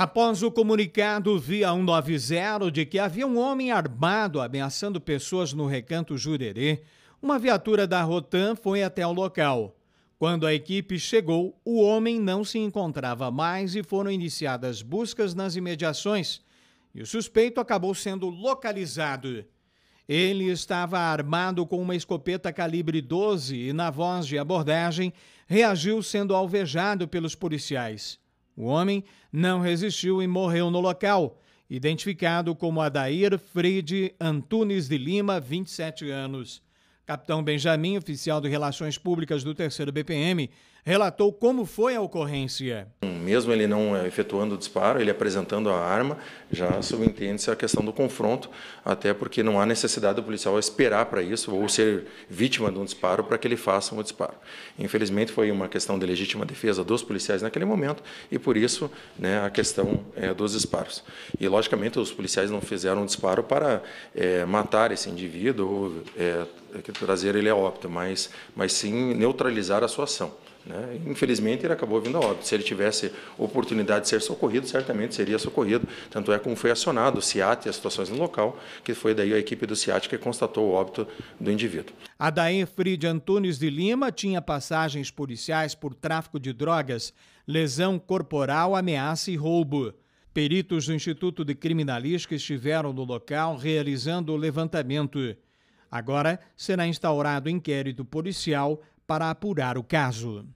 Após o comunicado via 190 de que havia um homem armado ameaçando pessoas no recanto Jurerê, uma viatura da Rotan foi até o local. Quando a equipe chegou, o homem não se encontrava mais e foram iniciadas buscas nas imediações. E o suspeito acabou sendo localizado. Ele estava armado com uma escopeta calibre 12 e, na voz de abordagem, reagiu sendo alvejado pelos policiais. O homem não resistiu e morreu no local, identificado como Adair Freire Antunes de Lima, 27 anos. Capitão Benjamin, oficial de Relações Públicas do 3 BPM, relatou como foi a ocorrência. Mesmo ele não eh, efetuando o disparo, ele apresentando a arma, já subentende-se a questão do confronto, até porque não há necessidade do policial esperar para isso ou ser vítima de um disparo para que ele faça um disparo. Infelizmente, foi uma questão de legítima defesa dos policiais naquele momento e, por isso, né, a questão é, dos disparos. E, logicamente, os policiais não fizeram um disparo para é, matar esse indivíduo é, Trazer ele é óbito, mas, mas sim neutralizar a sua ação. Né? Infelizmente, ele acabou vindo a óbito. Se ele tivesse oportunidade de ser socorrido, certamente seria socorrido. Tanto é como foi acionado o CIAT e as situações no local, que foi daí a equipe do CIAT que constatou o óbito do indivíduo. A Daenfri de Antunes de Lima tinha passagens policiais por tráfico de drogas, lesão corporal, ameaça e roubo. Peritos do Instituto de Criminalística estiveram no local realizando o levantamento. Agora será instaurado inquérito policial para apurar o caso.